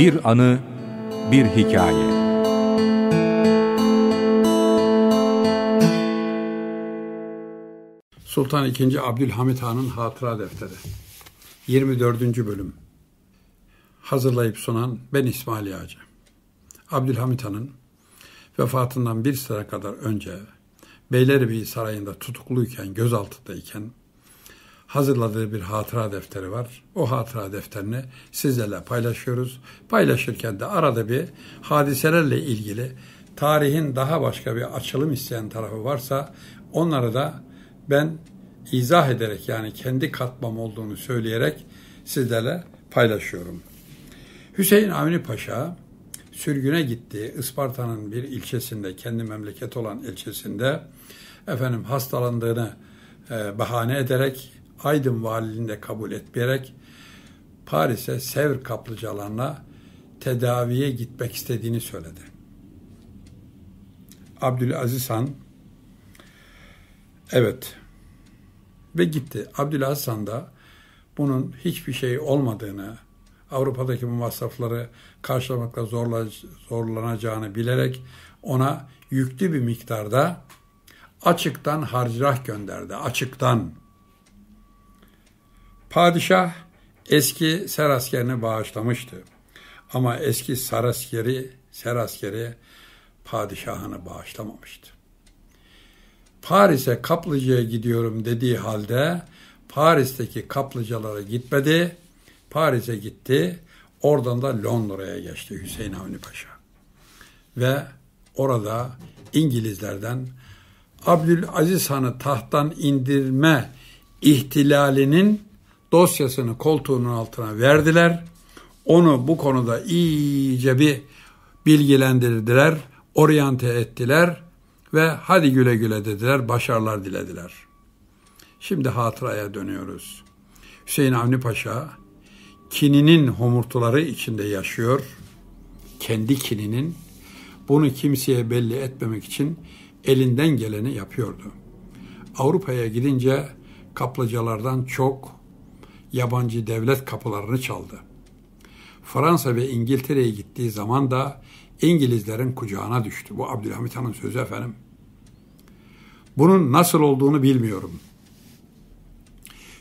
Bir anı, bir hikaye. Sultan II. Abdülhamit Han'ın Hatıra Defteri 24. Bölüm Hazırlayıp sunan ben İsmail Yağcı. Abdülhamit Han'ın vefatından bir sene kadar önce Beylerbeyi Sarayı'nda tutukluyken, gözaltındayken hazırladığı bir hatıra defteri var. O hatıra defterini sizlerle paylaşıyoruz. Paylaşırken de arada bir hadiselerle ilgili tarihin daha başka bir açılım isteyen tarafı varsa onları da ben izah ederek yani kendi katmam olduğunu söyleyerek sizlerle paylaşıyorum. Hüseyin Avni Paşa sürgüne gitti. Isparta'nın bir ilçesinde, kendi memleket olan ilçesinde efendim hastalandığını e, bahane ederek Aydın Valiliğinde kabul etmeyerek Paris'e Sevr kaplıcalarına tedaviye gitmek istediğini söyledi. Abdülaziz Han evet ve gitti. Abdülaziz Han da bunun hiçbir şey olmadığını, Avrupa'daki bu masrafları karşılamakla zorla, zorlanacağını bilerek ona yüklü bir miktarda açıktan harcırah gönderdi. Açıktan Padişah eski seraskerini bağışlamıştı. Ama eski saraskeri, seraskeri padişahını bağışlamamıştı. Paris'e kaplıcaya gidiyorum dediği halde Paris'teki kaplıcalara gitmedi. Paris'e gitti. Oradan da Londra'ya geçti Hüseyin Avni Paşa. Ve orada İngilizlerden Abdülaziz Han'ı tahttan indirme ihtilalinin dosyasını koltuğunun altına verdiler. Onu bu konuda iyice bir bilgilendirdiler, oryante ettiler ve hadi güle güle dediler, başarılar dilediler. Şimdi hatıraya dönüyoruz. Hüseyin Avni Paşa kininin homurtuları içinde yaşıyor. Kendi kininin bunu kimseye belli etmemek için elinden geleni yapıyordu. Avrupa'ya gidince kaplacalardan çok yabancı devlet kapılarını çaldı. Fransa ve İngiltere'ye gittiği zaman da İngilizlerin kucağına düştü. Bu Abdülhamit Han'ın sözü efendim. Bunun nasıl olduğunu bilmiyorum.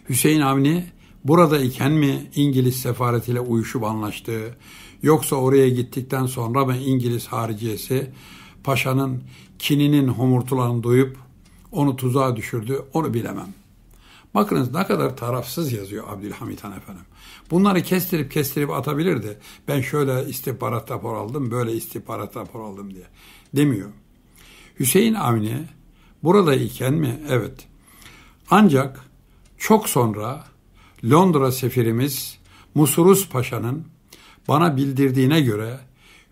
Hüseyin Avni burada iken mi İngiliz sefaretiyle uyuşup anlaştı? Yoksa oraya gittikten sonra mı İngiliz hariciyesi paşanın kininin homurtularını duyup onu tuzağa düşürdü? Onu bilemem. Bakınız ne kadar tarafsız yazıyor Abdülhamit Han efendim. Bunları kestirip kestirip atabilirdi. Ben şöyle istihbarat rapor aldım, böyle istihbarat rapor aldım diye. Demiyor. Hüseyin Avni iken mi? Evet. Ancak çok sonra Londra sefirimiz Musurus Paşa'nın bana bildirdiğine göre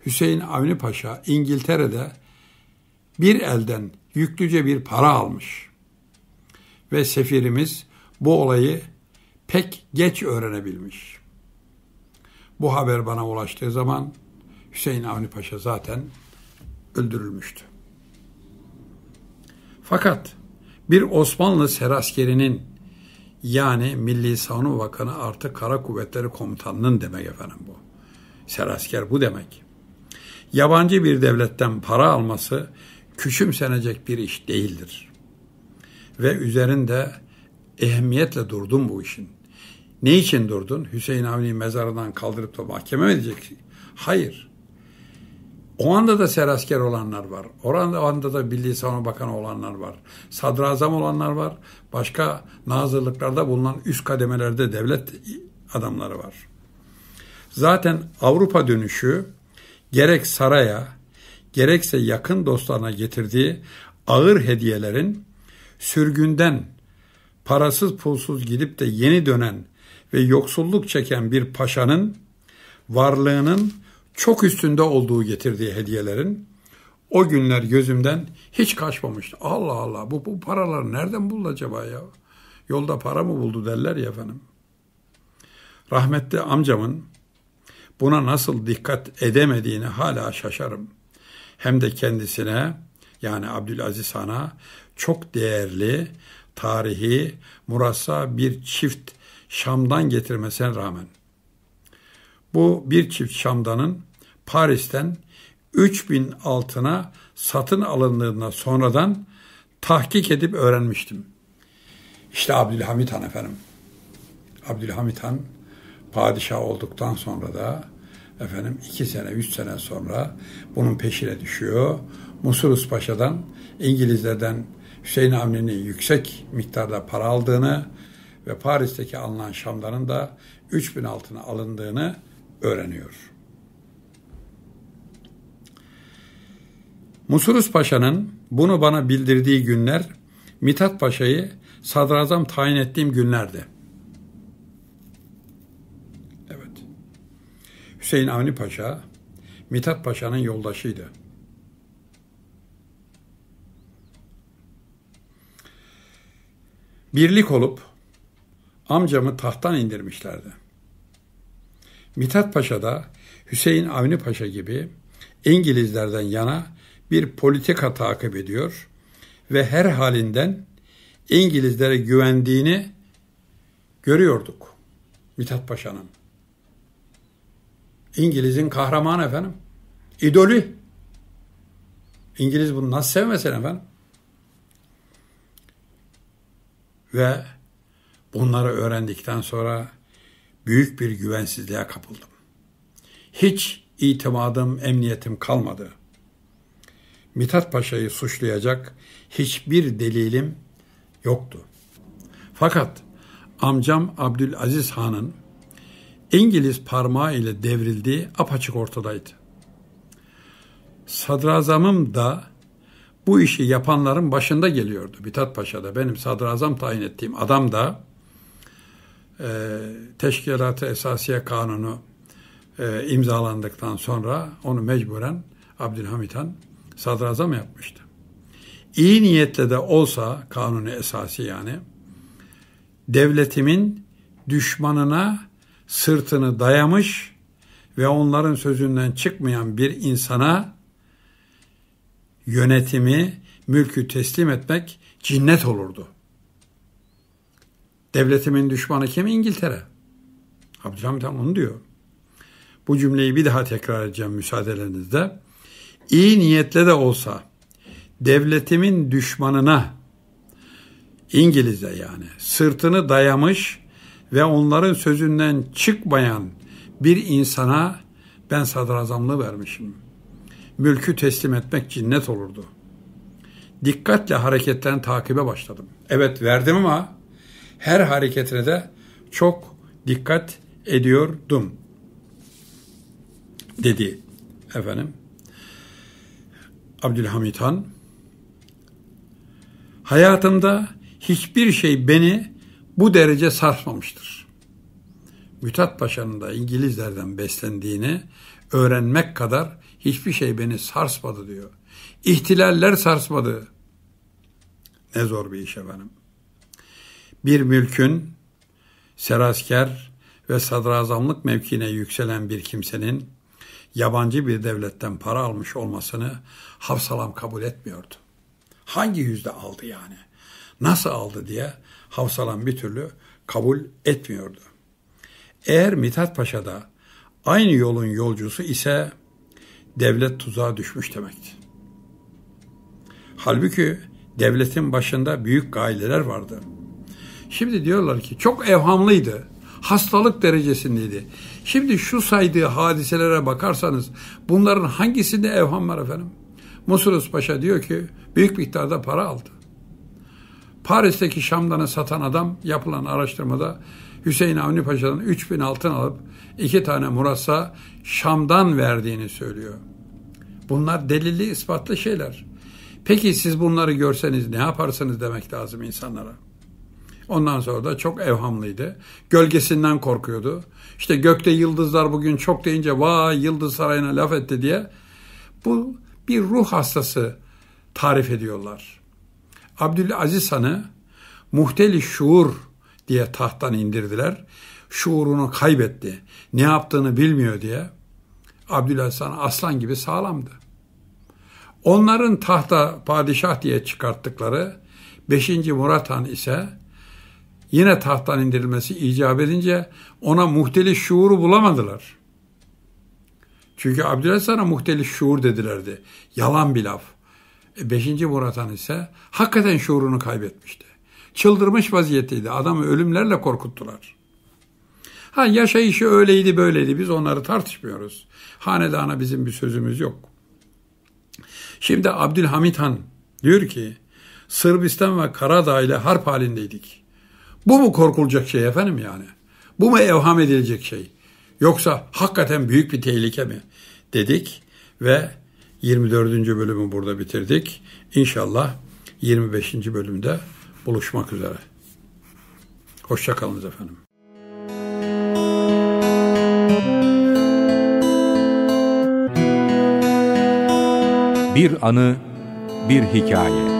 Hüseyin Avni Paşa İngiltere'de bir elden yüklüce bir para almış. Ve sefirimiz bu olayı pek geç öğrenebilmiş. Bu haber bana ulaştığı zaman Hüseyin Avni Paşa zaten öldürülmüştü. Fakat bir Osmanlı seraskerinin yani Milli Savunma Bakanı artı Kara Kuvvetleri Komutanının demek efendim bu. Serasker bu demek. Yabancı bir devletten para alması küçümsenecek bir iş değildir. Ve üzerinde ehemmiyetle durdun bu işin. Ne için durdun? Hüseyin Avni'yi mezarından kaldırıp da mahkeme mi edeceksin? Hayır. O anda da serasker olanlar var. O anda o anda da Milli Savunma Bakanı olanlar var. Sadrazam olanlar var. Başka nazırlıklarda bulunan üst kademelerde devlet adamları var. Zaten Avrupa dönüşü gerek saraya gerekse yakın dostlarına getirdiği ağır hediyelerin sürgünden parasız pulsuz gidip de yeni dönen ve yoksulluk çeken bir paşanın varlığının çok üstünde olduğu getirdiği hediyelerin o günler gözümden hiç kaçmamıştı. Allah Allah bu, bu paralar nereden buldu acaba ya? Yolda para mı buldu derler ya efendim. Rahmetli amcamın buna nasıl dikkat edemediğini hala şaşarım. Hem de kendisine yani Abdülaziz Han'a çok değerli tarihi murasa bir çift Şam'dan getirmesine rağmen. Bu bir çift Şam'danın Paris'ten 3000 altına satın alındığında sonradan tahkik edip öğrenmiştim. İşte Abdülhamit Han efendim. Abdülhamit Han padişah olduktan sonra da efendim iki sene, üç sene sonra bunun peşine düşüyor. Musulus Paşa'dan, İngilizlerden Hüseyin Avni'nin yüksek miktarda para aldığını ve Paris'teki alınan Şam'danın da 3000 altına alındığını öğreniyor. Musurus Paşa'nın bunu bana bildirdiği günler Mithat Paşa'yı sadrazam tayin ettiğim günlerdi. Evet. Hüseyin Avni Paşa Mithat Paşa'nın yoldaşıydı. birlik olup amcamı tahttan indirmişlerdi. Mithat Paşa da Hüseyin Avni Paşa gibi İngilizlerden yana bir politika takip ediyor ve her halinden İngilizlere güvendiğini görüyorduk Mithat Paşa'nın. İngiliz'in kahramanı efendim. İdolü. İngiliz bunu nasıl sevmesin efendim? Ve bunları öğrendikten sonra büyük bir güvensizliğe kapıldım. Hiç itimadım, emniyetim kalmadı. Mithat Paşa'yı suçlayacak hiçbir delilim yoktu. Fakat amcam Abdülaziz Han'ın İngiliz parmağı ile devrildiği apaçık ortadaydı. Sadrazamım da bu işi yapanların başında geliyordu. Mithat Paşa'da benim sadrazam tayin ettiğim adam da e, Teşkilat-ı Esasiye Kanunu e, imzalandıktan sonra onu mecburen Abdülhamit Han sadrazam yapmıştı. İyi niyetle de olsa kanunu esası yani devletimin düşmanına sırtını dayamış ve onların sözünden çıkmayan bir insana yönetimi, mülkü teslim etmek cinnet olurdu. Devletimin düşmanı kim? İngiltere. Abdülhamit Han onu diyor. Bu cümleyi bir daha tekrar edeceğim müsaadelerinizle. İyi niyetle de olsa devletimin düşmanına İngiliz'e yani sırtını dayamış ve onların sözünden çıkmayan bir insana ben sadrazamlığı vermişim.'' mülkü teslim etmek cinnet olurdu. Dikkatle hareketten takibe başladım. Evet verdim ama her hareketine de çok dikkat ediyordum dedi efendim Abdülhamit Han. Hayatımda hiçbir şey beni bu derece sarsmamıştır. Mütat Paşa'nın da İngilizlerden beslendiğini öğrenmek kadar hiçbir şey beni sarsmadı diyor. İhtilaller sarsmadı. Ne zor bir iş efendim. Bir mülkün serasker ve sadrazamlık mevkine yükselen bir kimsenin yabancı bir devletten para almış olmasını Havsalam kabul etmiyordu. Hangi yüzde aldı yani? Nasıl aldı diye Havsalam bir türlü kabul etmiyordu. Eğer Mithat Paşa da aynı yolun yolcusu ise devlet tuzağa düşmüş demekti. Halbuki devletin başında büyük gaileler vardı. Şimdi diyorlar ki çok evhamlıydı. Hastalık derecesindeydi. Şimdi şu saydığı hadiselere bakarsanız bunların hangisinde evham var efendim? Musulus Paşa diyor ki büyük miktarda para aldı. Paris'teki Şamdan'ı satan adam yapılan araştırmada Hüseyin Avni Paşa'dan 3000 altın alıp iki tane murassa Şam'dan verdiğini söylüyor. Bunlar delilli ispatlı şeyler. Peki siz bunları görseniz ne yaparsınız demek lazım insanlara. Ondan sonra da çok evhamlıydı. Gölgesinden korkuyordu. İşte gökte yıldızlar bugün çok deyince vay yıldız sarayına laf etti diye. Bu bir ruh hastası tarif ediyorlar. Abdülaziz Han'ı muhteli şuur diye tahttan indirdiler. Şuurunu kaybetti. Ne yaptığını bilmiyor diye Abdülaziz Han aslan gibi sağlamdı. Onların tahta padişah diye çıkarttıkları 5. Murat Han ise yine tahttan indirilmesi icap edince ona muhtelif şuuru bulamadılar. Çünkü Abdülaziz Han'a muhtelif şuur dedilerdi. Yalan bir laf. 5. E, Murat Han ise hakikaten şuurunu kaybetmişti. Çıldırmış vaziyetteydi. Adamı ölümlerle korkuttular. Ha yaşayışı öyleydi böyleydi biz onları tartışmıyoruz. Hanedana bizim bir sözümüz yok. Şimdi Abdülhamit Han diyor ki Sırbistan ve Karadağ ile harp halindeydik. Bu mu korkulacak şey efendim yani? Bu mu evham edilecek şey? Yoksa hakikaten büyük bir tehlike mi? Dedik ve 24. bölümü burada bitirdik. İnşallah 25. bölümde buluşmak üzere. Hoşçakalınız efendim. Bir anı, bir hikaye.